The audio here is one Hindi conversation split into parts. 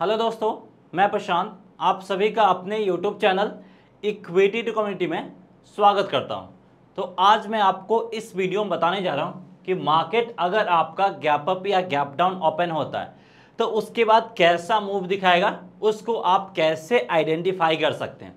हेलो दोस्तों मैं प्रशांत आप सभी का अपने YouTube channel equity to community में स्वागत करता हूं तो आज मैं आपको इस वीडियो में बताने जा रहा हूं कि मार्केट अगर आपका गैप अप या गैप डाउन ओपन होता है तो उसके बाद कैसा मूव दिखाएगा उसको आप कैसे आइडेंटिफाई कर सकते हैं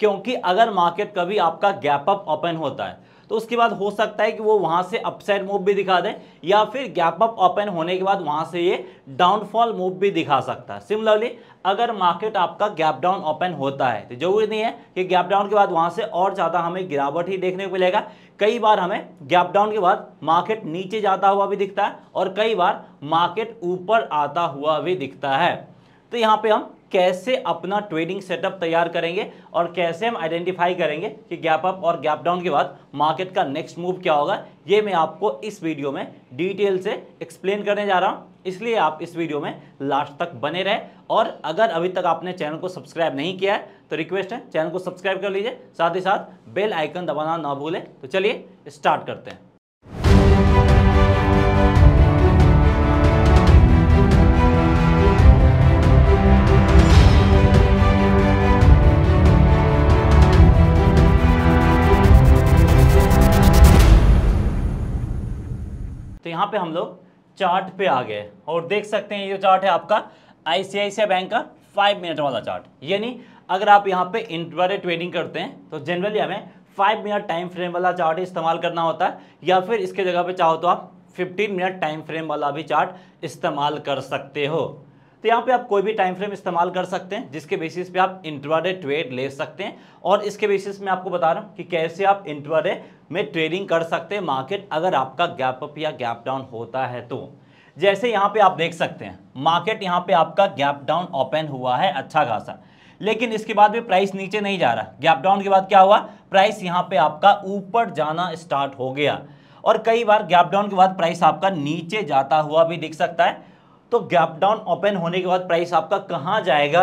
क्योंकि अगर मार्केट कभी आपका गैप अप ओपन होता है तो उसके बाद हो सकता है कि वो वहाँ से अपसाइड मूव भी दिखा दें या फिर गैप अप ओपन होने के बाद वहाँ से ये डाउनफॉल मूव भी दिखा सकता है सिमिलरली अगर मार्केट आपका गैप डाउन ओपन होता है तो जरूरी नहीं है कि गैप डाउन के बाद वहाँ से और ज़्यादा हमें गिरावट ही देखने को मिलेगा कई बार हमें गैप डाउन के बाद मार्केट नीचे जाता हुआ भी दिखता है और कई बार मार्केट ऊपर आता हुआ भी दिखता है तो यहाँ पे हम कैसे अपना ट्रेडिंग सेटअप तैयार करेंगे और कैसे हम आइडेंटिफाई करेंगे कि गैप अप और गैप डाउन के बाद मार्केट का नेक्स्ट मूव क्या होगा ये मैं आपको इस वीडियो में डिटेल से एक्सप्लेन करने जा रहा हूँ इसलिए आप इस वीडियो में लास्ट तक बने रहें और अगर अभी तक आपने चैनल को सब्सक्राइब नहीं किया है तो रिक्वेस्ट है चैनल को सब्सक्राइब कर लीजिए साथ ही साथ बेल आइकन दबाना ना भूलें तो चलिए स्टार्ट करते हैं तो यहाँ पे हम लोग चार्ट पे आ गए और देख सकते हैं ये चार्ट है आपका आईसीआईसीआई बैंक का फाइव मिनट वाला चार्ट यानी अगर आप यहाँ पे इंटर ट्रेडिंग करते हैं तो जनरली हमें फाइव मिनट टाइम फ्रेम वाला चार्ट इस्तेमाल करना होता है या फिर इसके जगह पे चाहो तो आप फिफ्टीन मिनट टाइम फ्रेम वाला भी चार्ट इस्तेमाल कर सकते हो तो यहाँ पे आप कोई भी टाइम फ्रेम इस्तेमाल कर सकते हैं जिसके बेसिस पे आप इंट्राडे ट्रेड ले सकते हैं और इसके बेसिस में आपको बता रहा हूँ कि कैसे आप इंट्राडे में ट्रेडिंग कर सकते हैं मार्केट अगर आपका गैप अप या गैप डाउन होता है तो जैसे यहाँ पे आप देख सकते हैं मार्केट यहाँ पे आपका गैप डाउन ओपन हुआ है अच्छा खासा लेकिन इसके बाद भी प्राइस नीचे नहीं जा रहा गैप डाउन के बाद क्या हुआ प्राइस यहाँ पे आपका ऊपर जाना स्टार्ट हो गया और कई बार गैप डाउन के बाद प्राइस आपका नीचे जाता हुआ भी दिख सकता है तो गैप डाउन ओपन होने के बाद प्राइस आपका कहाँ जाएगा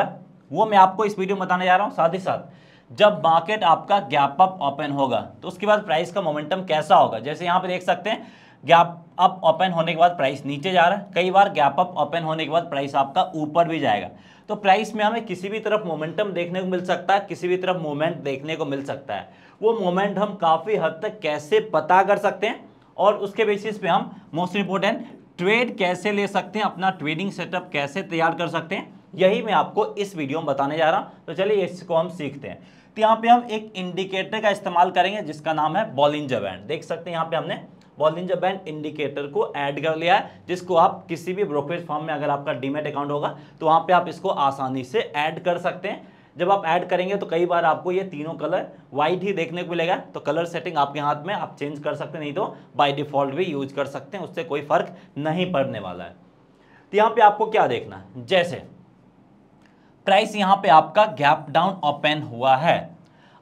वो मैं आपको इस वीडियो में बताने जा रहा हूँ साथ ही साथ जब मार्केट आपका गैप अप ओपन होगा तो उसके बाद प्राइस का मोमेंटम कैसा होगा जैसे यहाँ पर देख सकते हैं गैप अप ओपन होने के बाद प्राइस नीचे जा रहा है कई बार गैप अप ओपन होने के बाद प्राइस आपका ऊपर भी जाएगा तो प्राइस में हमें किसी भी तरफ मोमेंटम देखने को मिल सकता है किसी भी तरफ मोमेंट देखने को मिल सकता है वो मोमेंट हम काफ़ी हद तक कैसे पता कर सकते हैं और उसके बेसिस पे हम मोस्ट इंपोर्टेंट ट्रेड कैसे ले सकते हैं अपना ट्रेडिंग सेटअप कैसे तैयार कर सकते हैं यही मैं आपको इस वीडियो में बताने जा रहा हूं तो चलिए इसको हम सीखते हैं तो यहाँ पे हम एक इंडिकेटर का इस्तेमाल करेंगे जिसका नाम है बॉलिंजर बैंड देख सकते हैं यहाँ पे हमने बॉलिंजर बैंड इंडिकेटर को ऐड कर लिया है जिसको आप किसी भी ब्रोकरेज फॉर्म में अगर आपका डीमेट अकाउंट होगा तो वहाँ पे आप इसको आसानी से ऐड कर सकते हैं जब आप ऐड करेंगे तो कई बार आपको ये तीनों कलर व्हाइट ही देखने को मिलेगा तो कलर सेटिंग आपके हाथ में आप चेंज कर सकते नहीं तो बाय डिफॉल्ट भी यूज कर सकते हैं उससे कोई फर्क नहीं पड़ने वाला है तो यहाँ पे आपको क्या देखना है जैसे प्राइस यहाँ पे आपका गैप डाउन ओपन हुआ है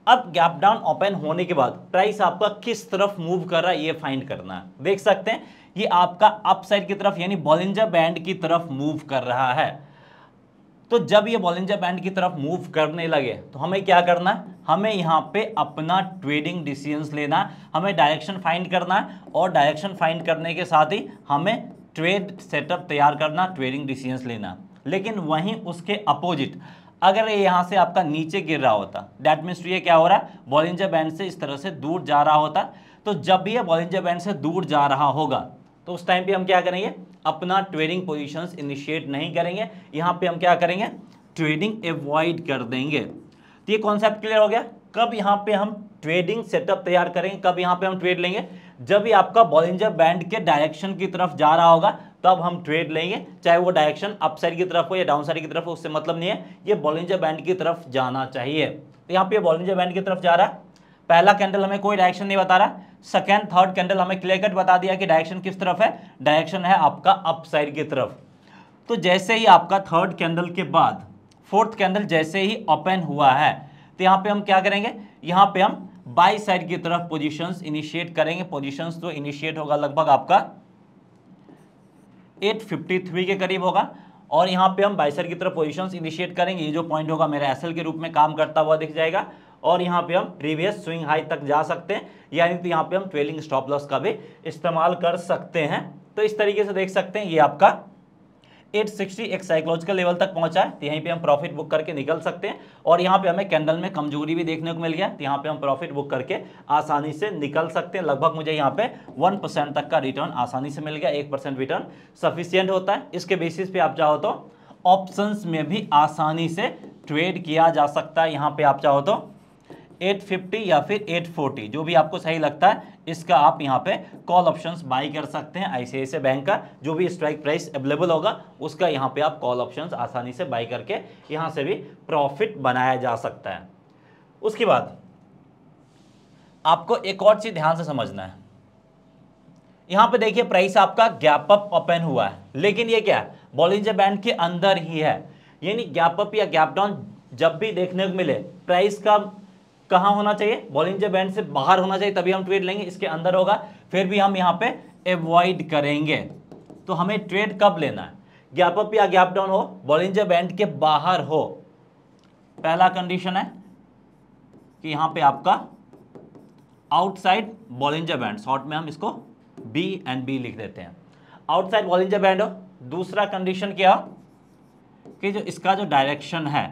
अब गैप डाउन ओपन होने के बाद प्राइस आपका किस तरफ मूव कर रहा है ये फाइंड करना है देख सकते हैं ये आपका अपसाइड की तरफ यानी बॉलिंजर बैंड की तरफ मूव कर रहा है तो जब ये बॉलिंजर बैंड की तरफ मूव करने लगे तो हमें क्या करना है हमें यहाँ पे अपना ट्रेडिंग डिसीजंस लेना है हमें डायरेक्शन फाइंड करना है और डायरेक्शन फाइंड करने के साथ ही हमें ट्रेड सेटअप तैयार करना ट्रेडिंग डिसीजंस लेना लेकिन वहीं उसके अपोजिट अगर ये यहाँ से आपका नीचे गिर रहा होता डैट मीन्स ये क्या हो रहा है बॉलिंजर बैंड से इस तरह से दूर जा रहा होता तो जब भी ये बॉलिंजर बैंड से दूर जा रहा होगा तो उस टाइम पर हम क्या करेंगे अपना ट्रेडिंग पोजिशन इनिशिएट नहीं करेंगे यहां पर हम क्या करेंगे ट्रेडिंग एवॉइड कर देंगे तो ये कॉन्सेप्ट क्लियर हो गया कब यहां पे हम ट्रेडिंग सेटअप तैयार करेंगे कब यहां पे हम ट्रेड लेंगे जब भी आपका बॉलिंजर बैंड के डायरेक्शन की तरफ जा रहा होगा तब हम ट्रेड लेंगे चाहे वो डायरेक्शन अपसाइड की तरफ हो या डाउन साइड की तरफ हो उससे मतलब नहीं है ये बॉलिंजर बैंड की तरफ जाना चाहिए तो यहाँ पे बॉलिंजर बैंड की तरफ जा रहा है पहला कैंडल हमें कोई डायरेक्शन नहीं बता रहा सेकेंड थर्ड कैंडल हमें क्लियर कट बता दिया कि डायरेक्शन किस तरफ है डायरेक्शन है आपका अपसाइड की तरफ तो जैसे ही आपका थर्ड कैंडल के बाद फोर्थ कैंडल जैसे ही ओपन हुआ है तो यहाँ पे हम क्या करेंगे यहाँ पे हम बाई साइड की तरफ पोजीशंस इनिशिएट करेंगे पोजीशंस तो इनिशिएट होगा लगभग आपका 853 के करीब होगा और यहाँ पे हम बाई साइड की तरफ पोजीशंस इनिशिएट करेंगे ये जो पॉइंट होगा मेरा एसएल के रूप में काम करता हुआ दिख जाएगा और यहाँ पे हम प्रीवियस स्विंग हाई तक जा सकते हैं यानी तो यहाँ पे हम ट्वेलिंग स्टॉप लॉस का भी इस्तेमाल कर सकते हैं तो इस तरीके से देख सकते हैं ये आपका 860 एक साइकोलॉजिकल लेवल तक पहुंचा है तो यहीं पे हम प्रॉफिट बुक करके निकल सकते हैं और यहाँ पे हमें कैंडल में कमजोरी भी देखने को मिल गया तो यहाँ पे हम प्रॉफिट बुक करके आसानी से निकल सकते हैं लगभग मुझे यहाँ पे 1 परसेंट तक का रिटर्न आसानी से मिल गया एक परसेंट रिटर्न सफिशियंट होता है इसके बेसिस पे आप चाहो तो ऑप्शन में भी आसानी से ट्रेड किया जा सकता है यहाँ पे आप चाहो तो 850 या फिर 840 जो भी आपको सही लगता है इसका आप यहाँ पे कॉल ऑप्शंस बाई कर सकते हैं आईसीआईसी बैंक का जो भी स्ट्राइक प्राइस अवेलेबल होगा उसका यहाँ पे आप कॉल ऑप्शंस आसानी से बाई करके यहां से भी प्रॉफिट बनाया जा सकता है उसके बाद आपको एक और चीज़ ध्यान से समझना है यहां पे देखिए प्राइस आपका गैप अप ओपन हुआ है लेकिन ये क्या है बॉलिंजर बैंड के अंदर ही है यानी गैप अप या गैप डाउन जब भी देखने को मिले प्राइस का कहाँ होना चाहिए बॉलिंजर बैंड से बाहर होना चाहिए तभी हम ट्रेड लेंगे इसके अंदर होगा फिर भी हम यहाँ पे एवॉइड करेंगे तो हमें ट्रेड कब लेना है गैप अप या गैप डाउन हो बॉलिंजर बैंड के बाहर हो पहला कंडीशन है कि यहाँ पे आपका आउटसाइड बॉलिंजर बैंड शॉर्ट में हम इसको बी एंड बी लिख देते हैं आउटसाइड बॉलिंजर बैंड हो दूसरा कंडीशन क्या कि जो इसका जो डायरेक्शन है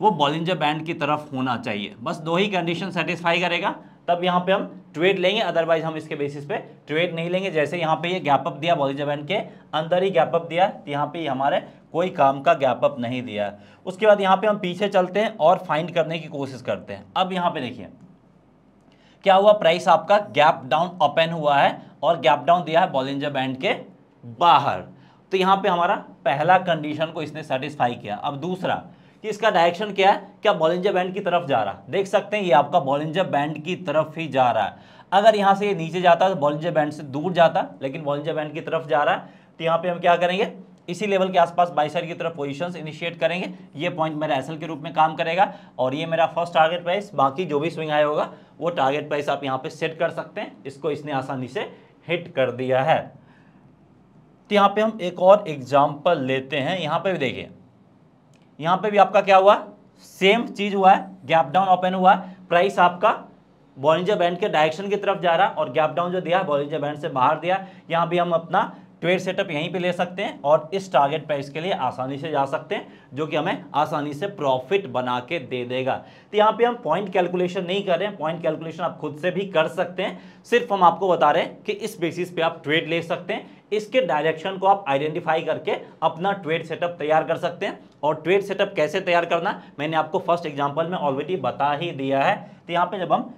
वो बॉलिंजर बैंड की तरफ होना चाहिए बस दो ही कंडीशन सेटिस्फाई करेगा तब यहाँ पे हम ट्रेड लेंगे अदरवाइज हम इसके बेसिस पे ट्रेड नहीं लेंगे जैसे यहाँ पे ये यह गैपअप दिया बॉलिजर बैंड के अंदर ही गैपअप दिया तो यहाँ पे हमारे कोई काम का गैपअप नहीं दिया उसके बाद यहाँ पे हम पीछे चलते हैं और फाइंड करने की कोशिश करते हैं अब यहाँ पे देखिए क्या हुआ प्राइस आपका गैप डाउन ओपन हुआ है और गैप डाउन दिया है बॉलिंजर बैंड के बाहर तो यहाँ पे हमारा पहला कंडीशन को इसने सेटिस्फाई किया अब दूसरा कि इसका डायरेक्शन क्या है क्या बॉलिंजर बैंड की तरफ जा रहा है देख सकते हैं ये आपका बॉलिंजर बैंड की तरफ ही जा रहा है अगर यहाँ से ये नीचे जाता तो बॉलिंजर बैंड से दूर जाता लेकिन बॉलिंजर बैंड की तरफ जा रहा है तो यहाँ पे हम क्या करेंगे इसी लेवल के आसपास साइड की तरफ पोजीशंस इनिशिएट करेंगे ये पॉइंट मेरा एसएल के रूप में काम करेगा और ये मेरा फर्स्ट टारगेट प्राइस बाकी जो भी स्विंग आया होगा वो टारगेट प्राइस आप यहाँ पे सेट कर सकते हैं इसको इसने आसानी से हिट कर दिया है तो यहाँ पे हम एक और एग्जाम्पल लेते हैं यहाँ पे भी देखिए यहाँ पे भी आपका क्या हुआ सेम चीज हुआ है गैप डाउन ओपन हुआ प्राइस आपका बॉलिंजर बैंड के डायरेक्शन की तरफ जा रहा है और गैप डाउन जो दिया बॉलिंजर बैंड से बाहर दिया यहाँ भी हम अपना ट्रेड सेटअप यहीं पे ले सकते हैं और इस टारगेट प्राइस के लिए आसानी से जा सकते हैं जो कि हमें आसानी से प्रॉफिट बना के दे देगा तो यहाँ पे हम पॉइंट कैलकुलेशन नहीं कर रहे हैं पॉइंट कैलकुलेशन आप खुद से भी कर सकते हैं सिर्फ हम आपको बता रहे हैं कि इस बेसिस पे आप ट्रेड ले सकते हैं इसके डायरेक्शन को आप आइडेंटिफाई करके अपना ट्रेड सेटअप तैयार कर सकते हैं और ट्रेड सेटअप कैसे तैयार करना मैंने आपको फर्स्ट एग्जाम्पल में ऑलरेडी बता ही दिया है तो यहाँ पर जब हम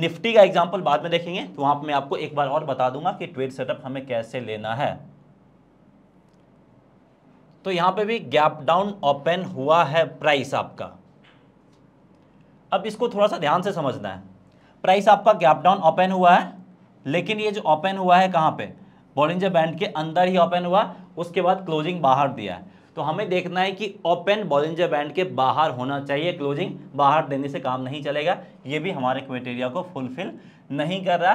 निफ्टी का एग्जाम्पल बाद में देखेंगे तो वहां पर मैं आपको एक बार और बता दूंगा कि ट्रेड सेटअप हमें कैसे लेना है तो यहाँ पे भी गैप डाउन ओपन हुआ है प्राइस आपका अब इसको थोड़ा सा ध्यान से समझना है प्राइस आपका गैप डाउन ओपन हुआ है लेकिन ये जो ओपन हुआ है कहां पे बॉलिंजर बैंड के अंदर ही ओपन हुआ उसके बाद क्लोजिंग बाहर दिया है तो हमें देखना है कि ओपन बॉलिंजर बैंड के बाहर होना चाहिए क्लोजिंग बाहर देने से काम नहीं चलेगा ये भी हमारे क्राइटेरिया को फुलफिल नहीं कर रहा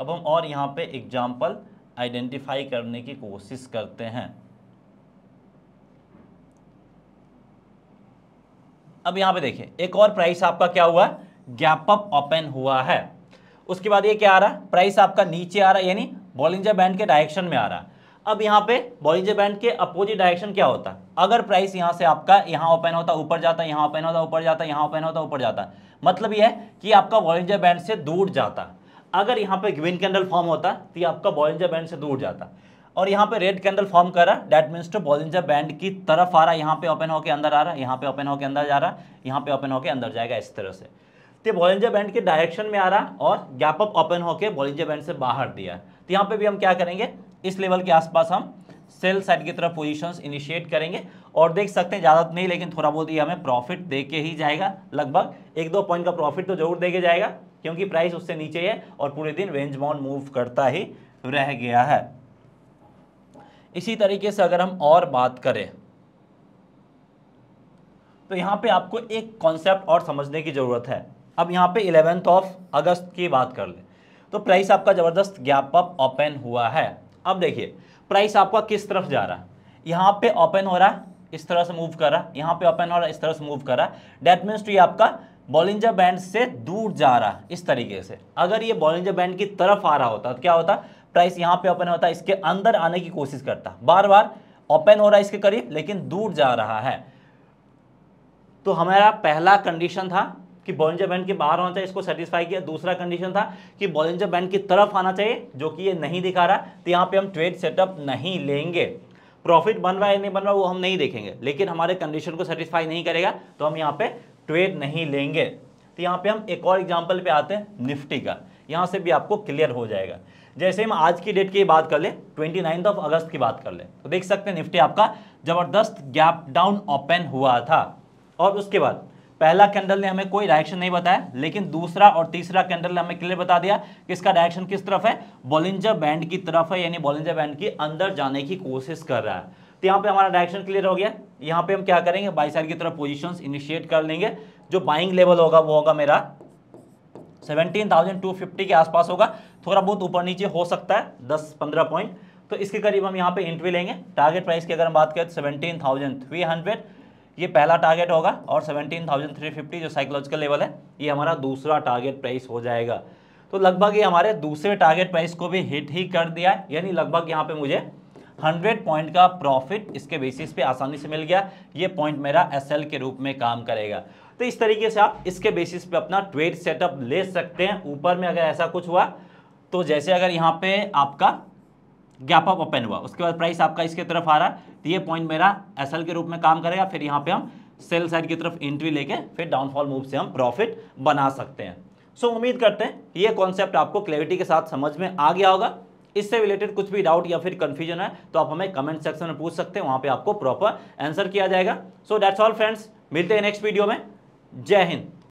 अब हम और यहाँ पे एग्जाम्पल आइडेंटिफाई करने की कोशिश करते हैं अब यहाँ पे देखिए एक और प्राइस आपका क्या हुआ गैप अप ओपन हुआ है उसके बाद ये क्या आ रहा है प्राइस आपका नीचे आ रहा है यानी बॉलिंजर बैंड के डायरेक्शन में आ रहा है अब यहाँ पे बॉलिंजर बैंड के अपोजिट डायरेक्शन क्या होता है अगर प्राइस यहाँ से आपका यहाँ ओपन होता ऊपर जाता यहाँ ओपन होता ऊपर जाता यहाँ ओपन होता ऊपर जाता मतलब यह है कि आपका बॉलिंजर बैंड से दूर जाता अगर यहाँ पे ग्रीन कैंडल फॉर्म होता तो ये आपका बॉलिंजर बैंड से दूर जाता और यहाँ पे रेड कैंडल फॉर्म कर रहा that means to Bollinger band की तरफ आ रहा है यहाँ पे ओपन होकर अंदर आ रहा यहाँ पे ओपन होकर अंदर जा रहा है यहाँ पे ओपन होकर अंदर जाएगा इस तरह से तो बॉलिंजर बैंड के डायरेक्शन में आ रहा और गैप अप ओपन होकर बॉलिंजर बैंड से बाहर दिया तो यहाँ पे भी हम क्या करेंगे इस लेवल के आसपास हम सेल साइड की तरफ पोजीशंस इनिशिएट करेंगे और देख सकते हैं ज़्यादा नहीं लेकिन थोड़ा बहुत ये हमें प्रॉफिट दे के ही जाएगा लगभग एक दो पॉइंट का प्रॉफिट तो जरूर दे के जाएगा क्योंकि प्राइस उससे नीचे है और पूरे दिन रेंज बाउंड मूव करता ही रह गया है इसी तरीके से अगर हम और बात करें तो यहाँ पे आपको एक कॉन्सेप्ट और समझने की ज़रूरत है अब यहाँ पे इलेवेंथ ऑफ अगस्त की बात कर ले तो प्राइस आपका ज़बरदस्त गैप अप ओपन हुआ है अब देखिए प्राइस आपका किस तरफ जा रहा है यहाँ पे ओपन हो रहा है इस तरह से मूव कर रहा है यहाँ पे ओपन हो रहा है इस तरह से मूव कर रहा है डेट मीन्स टू ये आपका बॉलिंजर बैंड से दूर जा रहा है इस तरीके से अगर ये बॉलिंजर बैंड की तरफ आ रहा होता तो क्या होता प्राइस यहाँ पे ओपन होता इसके अंदर आने की कोशिश करता बार बार ओपन हो रहा है इसके करीब लेकिन दूर जा रहा है तो हमारा पहला कंडीशन था कि बॉलिंजर बैंड के बाहर होना चाहिए इसको सेटिस्फाई किया दूसरा कंडीशन था कि बॉलिंजर बैंड की तरफ आना चाहिए जो कि ये नहीं दिखा रहा तो यहाँ पे हम ट्रेड सेटअप नहीं लेंगे प्रॉफिट बन रहा है नहीं बन रहा वो हम नहीं देखेंगे लेकिन हमारे कंडीशन को सेटिस्फाई नहीं करेगा तो हम यहाँ पे ट्रेड नहीं लेंगे तो यहाँ पे हम एक और एग्जाम्पल पे आते हैं निफ्टी का यहाँ से भी आपको क्लियर हो जाएगा जैसे हम आज की डेट की बात कर लें ट्वेंटी ऑफ अगस्त की बात कर लें तो देख सकते हैं निफ्टी आपका ज़बरदस्त गैप डाउन ओपन हुआ था और उसके बाद पहला कैंडल ने हमें कोई डायरेक्शन नहीं बताया लेकिन दूसरा और तीसरा कैंडल ने हमें क्लियर बता दिया कि इसका डायरेक्शन किस तरफ है बॉलिंजर बैंड की तरफ है यानी बोलिंजर बैंड के अंदर जाने की कोशिश कर रहा है तो यहाँ पे हमारा डायरेक्शन क्लियर हो गया यहाँ पे हम क्या करेंगे बाई साइड की तरफ पोजिशन इनिशिएट कर लेंगे जो बाइंग लेवल होगा वो होगा मेरा फिफ्टी के आसपास होगा थोड़ा बहुत ऊपर नीचे हो सकता है दस पंद्रह पॉइंट तो इसके करीब हम यहाँ पे एंट्री लेंगे टारगेट प्राइस की अगर हम बात करें तो हंड्रेड ये पहला टारगेट होगा और 17,350 जो साइकोलॉजिकल लेवल है ये हमारा दूसरा टारगेट प्राइस हो जाएगा तो लगभग ये हमारे दूसरे टारगेट प्राइस को भी हिट ही कर दिया है यानी लगभग यहाँ पे मुझे 100 पॉइंट का प्रॉफिट इसके बेसिस पे आसानी से मिल गया ये पॉइंट मेरा एसएल के रूप में काम करेगा तो इस तरीके से आप इसके बेसिस पे अपना ट्रेड सेटअप ले सकते हैं ऊपर में अगर ऐसा कुछ हुआ तो जैसे अगर यहाँ पे आपका गैप अप ओपन हुआ उसके बाद प्राइस आपका इसके तरफ आ रहा है तो ये पॉइंट मेरा एस के रूप में काम करेगा फिर यहाँ पे हम सेल साइड की तरफ एंट्री लेके फिर डाउनफॉल मूव से हम प्रॉफिट बना सकते हैं सो so, उम्मीद करते हैं ये कॉन्सेप्ट आपको क्लैरिटी के साथ समझ में आ गया होगा इससे रिलेटेड कुछ भी डाउट या फिर कन्फ्यूजन है तो आप हमें कमेंट सेक्शन में पूछ सकते हैं वहाँ पर आपको प्रॉपर आंसर किया जाएगा सो डैट्स ऑल फ्रेंड्स मिलते हैं नेक्स्ट वीडियो में जय हिंद